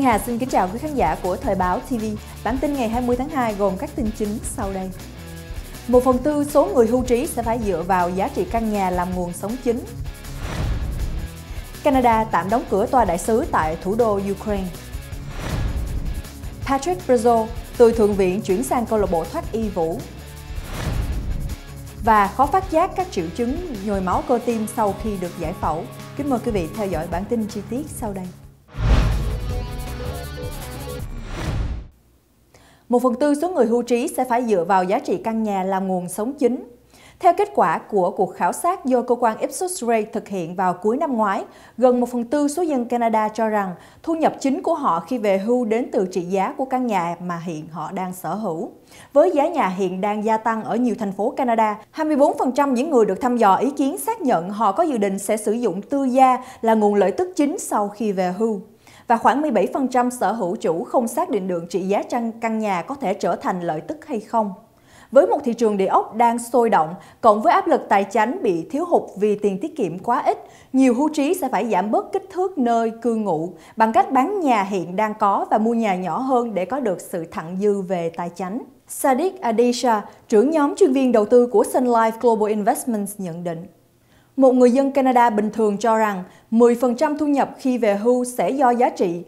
Thiên Hà xin kính chào quý khán giả của Thời báo TV. Bản tin ngày 20 tháng 2 gồm các tin chính sau đây. Một phần tư số người hưu trí sẽ phải dựa vào giá trị căn nhà làm nguồn sống chính. Canada tạm đóng cửa tòa đại sứ tại thủ đô Ukraine. Patrick Brazo từ Thượng viện chuyển sang câu lạc bộ thoát y vũ. Và khó phát giác các triệu chứng nhồi máu cơ tim sau khi được giải phẫu. Kính mời quý vị theo dõi bản tin chi tiết sau đây. một phần tư số người hưu trí sẽ phải dựa vào giá trị căn nhà làm nguồn sống chính. Theo kết quả của cuộc khảo sát do cơ quan Ipsos Ray thực hiện vào cuối năm ngoái, gần một phần tư số dân Canada cho rằng thu nhập chính của họ khi về hưu đến từ trị giá của căn nhà mà hiện họ đang sở hữu. Với giá nhà hiện đang gia tăng ở nhiều thành phố Canada, 24% những người được thăm dò ý kiến xác nhận họ có dự định sẽ sử dụng tư gia là nguồn lợi tức chính sau khi về hưu và khoảng 17% sở hữu chủ không xác định được trị giá căn nhà có thể trở thành lợi tức hay không. Với một thị trường địa ốc đang sôi động, cộng với áp lực tài chính bị thiếu hụt vì tiền tiết kiệm quá ít, nhiều hưu trí sẽ phải giảm bớt kích thước nơi cư ngụ bằng cách bán nhà hiện đang có và mua nhà nhỏ hơn để có được sự thặng dư về tài chính. Sadiq Adisha, trưởng nhóm chuyên viên đầu tư của Sun Life Global Investments nhận định. Một người dân Canada bình thường cho rằng 10% thu nhập khi về hưu sẽ do giá trị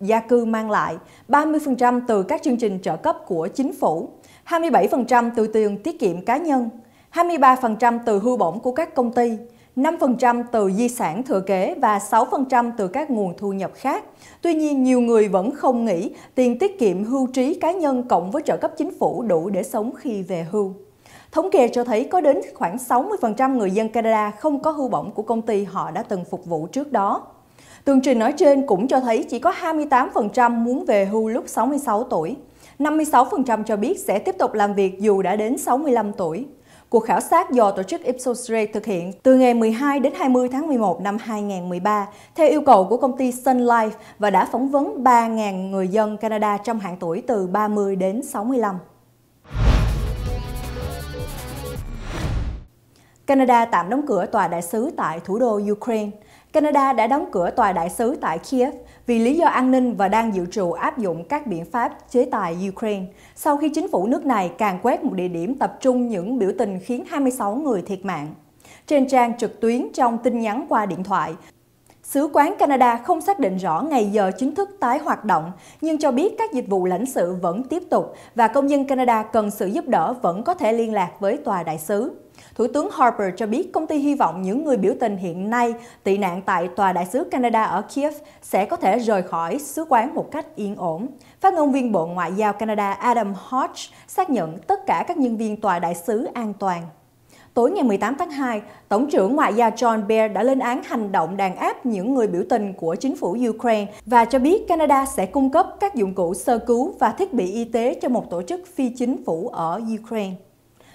gia cư mang lại, 30% từ các chương trình trợ cấp của chính phủ, 27% từ tiền tiết kiệm cá nhân, 23% từ hưu bổng của các công ty, 5% từ di sản thừa kế và 6% từ các nguồn thu nhập khác. Tuy nhiên, nhiều người vẫn không nghĩ tiền tiết kiệm hưu trí cá nhân cộng với trợ cấp chính phủ đủ để sống khi về hưu. Thống kê cho thấy có đến khoảng 60% người dân Canada không có hưu bổng của công ty họ đã từng phục vụ trước đó. Tường trình nói trên cũng cho thấy chỉ có 28% muốn về hưu lúc 66 tuổi. 56% cho biết sẽ tiếp tục làm việc dù đã đến 65 tuổi. Cuộc khảo sát do tổ chức Ipsos Ray thực hiện từ ngày 12 đến 20 tháng 11 năm 2013 theo yêu cầu của công ty Sun Life và đã phỏng vấn 3.000 người dân Canada trong hạng tuổi từ 30 đến 65. Canada tạm đóng cửa tòa đại sứ tại thủ đô Ukraine. Canada đã đóng cửa tòa đại sứ tại Kiev vì lý do an ninh và đang dự trù áp dụng các biện pháp chế tài Ukraine sau khi chính phủ nước này càng quét một địa điểm tập trung những biểu tình khiến 26 người thiệt mạng. Trên trang trực tuyến trong tin nhắn qua điện thoại, Sứ quán Canada không xác định rõ ngày giờ chính thức tái hoạt động, nhưng cho biết các dịch vụ lãnh sự vẫn tiếp tục và công dân Canada cần sự giúp đỡ vẫn có thể liên lạc với tòa đại sứ. Thủ tướng Harper cho biết công ty hy vọng những người biểu tình hiện nay tị nạn tại Tòa đại sứ Canada ở Kiev sẽ có thể rời khỏi sứ quán một cách yên ổn. Phát ngôn viên Bộ Ngoại giao Canada Adam Hodge xác nhận tất cả các nhân viên Tòa đại sứ an toàn. Tối ngày 18 tháng 2, Tổng trưởng Ngoại giao John Baer đã lên án hành động đàn áp những người biểu tình của chính phủ Ukraine và cho biết Canada sẽ cung cấp các dụng cụ sơ cứu và thiết bị y tế cho một tổ chức phi chính phủ ở Ukraine.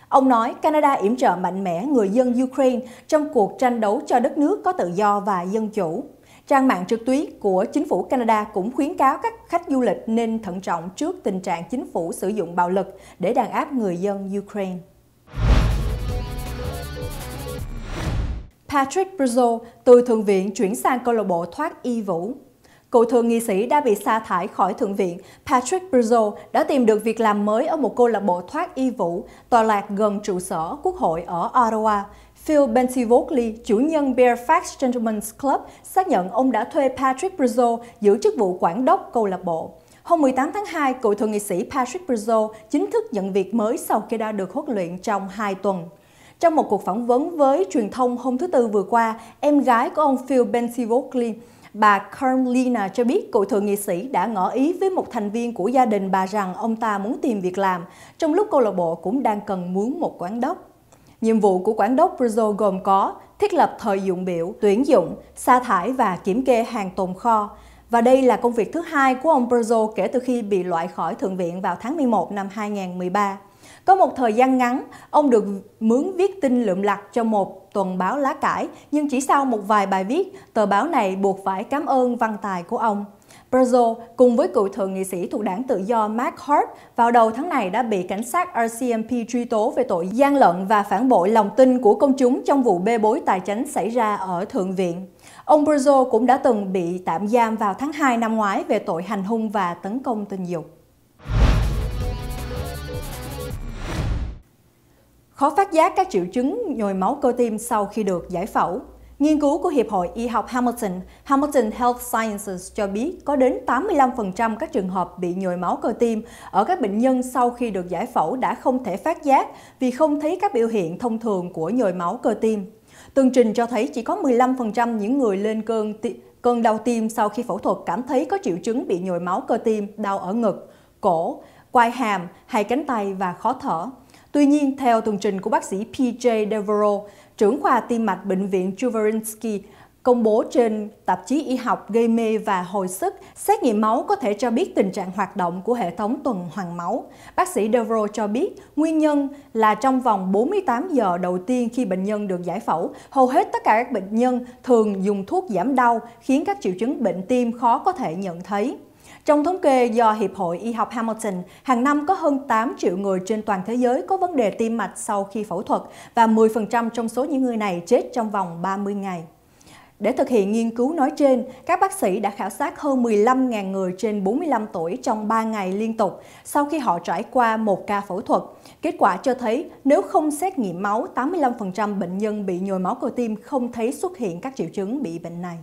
Ông nói Canada yểm trợ mạnh mẽ người dân Ukraine trong cuộc tranh đấu cho đất nước có tự do và dân chủ. Trang mạng trực tuyến của chính phủ Canada cũng khuyến cáo các khách du lịch nên thận trọng trước tình trạng chính phủ sử dụng bạo lực để đàn áp người dân Ukraine. Patrick Brazil từ Thượng viện chuyển sang câu lạc bộ thoát y vũ. Cựu thượng nghị sĩ đã bị sa thải khỏi Thượng viện, Patrick Bruzo đã tìm được việc làm mới ở một câu lạc bộ thoát y vụ tọa lạc gần trụ sở Quốc hội ở Ottawa. Phil Bentivogli, chủ nhân Fairfax Gentlemen's Club, xác nhận ông đã thuê Patrick Bruzo giữ chức vụ quản đốc câu lạc bộ. Hôm 18 tháng 2, cựu thượng nghị sĩ Patrick Bruzo chính thức nhận việc mới sau khi đã được huấn luyện trong 2 tuần. Trong một cuộc phỏng vấn với truyền thông hôm thứ Tư vừa qua, em gái của ông Phil Bentivogli Bà Carmelina cho biết cựu thượng nghị sĩ đã ngỏ ý với một thành viên của gia đình bà rằng ông ta muốn tìm việc làm, trong lúc câu lạc bộ cũng đang cần muốn một quán đốc. Nhiệm vụ của quản đốc Brazil gồm có thiết lập thời dụng biểu, tuyển dụng, sa thải và kiểm kê hàng tồn kho. Và đây là công việc thứ hai của ông Brazil kể từ khi bị loại khỏi Thượng viện vào tháng 11 năm 2013. Có một thời gian ngắn, ông được mướn viết tin lượm lặt cho một tuần báo lá cải, nhưng chỉ sau một vài bài viết, tờ báo này buộc phải cảm ơn văn tài của ông. Brazil cùng với cựu thượng nghị sĩ thuộc đảng tự do Mark Hart vào đầu tháng này đã bị cảnh sát RCMP truy tố về tội gian lận và phản bội lòng tin của công chúng trong vụ bê bối tài chính xảy ra ở Thượng viện. Ông Brazil cũng đã từng bị tạm giam vào tháng 2 năm ngoái về tội hành hung và tấn công tình dục. Khó phát giác các triệu chứng nhồi máu cơ tim sau khi được giải phẫu. Nghiên cứu của Hiệp hội Y học Hamilton, Hamilton Health Sciences cho biết có đến 85% các trường hợp bị nhồi máu cơ tim ở các bệnh nhân sau khi được giải phẫu đã không thể phát giác vì không thấy các biểu hiện thông thường của nhồi máu cơ tim. Tương trình cho thấy chỉ có 15% những người lên cơn cơn đau tim sau khi phẫu thuật cảm thấy có triệu chứng bị nhồi máu cơ tim, đau ở ngực, cổ, quai hàm hay cánh tay và khó thở. Tuy nhiên, theo tường trình của bác sĩ PJ Devereaux, trưởng khoa tim mạch Bệnh viện Chuverinsky, công bố trên tạp chí y học gây mê và hồi sức, xét nghiệm máu có thể cho biết tình trạng hoạt động của hệ thống tuần hoàn máu. Bác sĩ Devro cho biết nguyên nhân là trong vòng 48 giờ đầu tiên khi bệnh nhân được giải phẫu, hầu hết tất cả các bệnh nhân thường dùng thuốc giảm đau khiến các triệu chứng bệnh tim khó có thể nhận thấy. Trong thống kê do Hiệp hội Y học Hamilton, hàng năm có hơn 8 triệu người trên toàn thế giới có vấn đề tim mạch sau khi phẫu thuật và 10% trong số những người này chết trong vòng 30 ngày. Để thực hiện nghiên cứu nói trên, các bác sĩ đã khảo sát hơn 15.000 người trên 45 tuổi trong 3 ngày liên tục sau khi họ trải qua một ca phẫu thuật. Kết quả cho thấy nếu không xét nghiệm máu, 85% bệnh nhân bị nhồi máu cơ tim không thấy xuất hiện các triệu chứng bị bệnh này.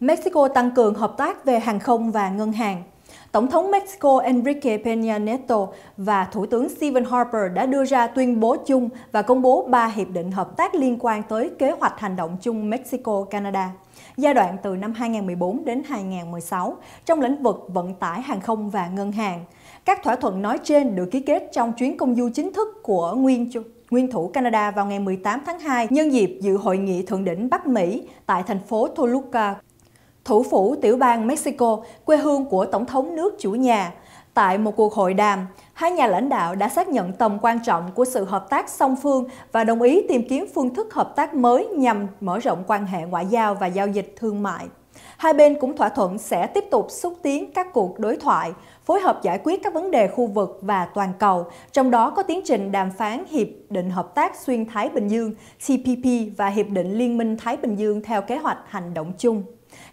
Mexico tăng cường hợp tác về hàng không và ngân hàng. Tổng thống Mexico Enrique Peña Nieto và Thủ tướng Stephen Harper đã đưa ra tuyên bố chung và công bố ba hiệp định hợp tác liên quan tới kế hoạch hành động chung Mexico-Canada giai đoạn từ năm 2014 đến 2016 trong lĩnh vực vận tải hàng không và ngân hàng. Các thỏa thuận nói trên được ký kết trong chuyến công du chính thức của nguyên nguyên thủ Canada vào ngày 18 tháng 2 nhân dịp dự hội nghị thượng đỉnh Bắc Mỹ tại thành phố Toluca thủ phủ tiểu bang Mexico, quê hương của Tổng thống nước chủ nhà. Tại một cuộc hội đàm, hai nhà lãnh đạo đã xác nhận tầm quan trọng của sự hợp tác song phương và đồng ý tìm kiếm phương thức hợp tác mới nhằm mở rộng quan hệ ngoại giao và giao dịch thương mại. Hai bên cũng thỏa thuận sẽ tiếp tục xúc tiến các cuộc đối thoại, phối hợp giải quyết các vấn đề khu vực và toàn cầu, trong đó có tiến trình đàm phán Hiệp định Hợp tác Xuyên Thái Bình Dương TPP và Hiệp định Liên minh Thái Bình Dương theo kế hoạch hành động chung.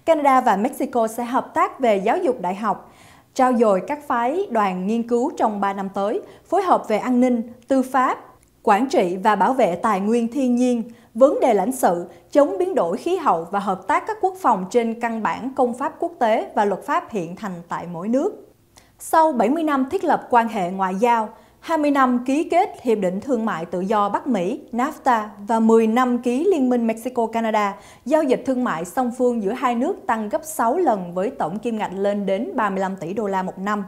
Canada và Mexico sẽ hợp tác về giáo dục đại học, trao dồi các phái đoàn nghiên cứu trong 3 năm tới, phối hợp về an ninh, tư pháp, quản trị và bảo vệ tài nguyên thiên nhiên, vấn đề lãnh sự, chống biến đổi khí hậu và hợp tác các quốc phòng trên căn bản công pháp quốc tế và luật pháp hiện thành tại mỗi nước. Sau 70 năm thiết lập quan hệ ngoại giao, 20 năm ký kết Hiệp định Thương mại Tự do Bắc Mỹ NAFTA và 10 năm ký Liên minh Mexico-Canada, giao dịch thương mại song phương giữa hai nước tăng gấp 6 lần với tổng kim ngạch lên đến 35 tỷ đô la một năm.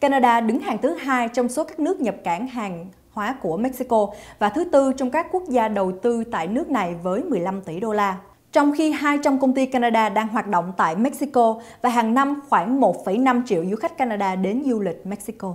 Canada đứng hàng thứ hai trong số các nước nhập cảng hàng hóa của Mexico và thứ tư trong các quốc gia đầu tư tại nước này với 15 tỷ đô la. Trong khi 200 công ty Canada đang hoạt động tại Mexico và hàng năm khoảng 1,5 triệu du khách Canada đến du lịch Mexico.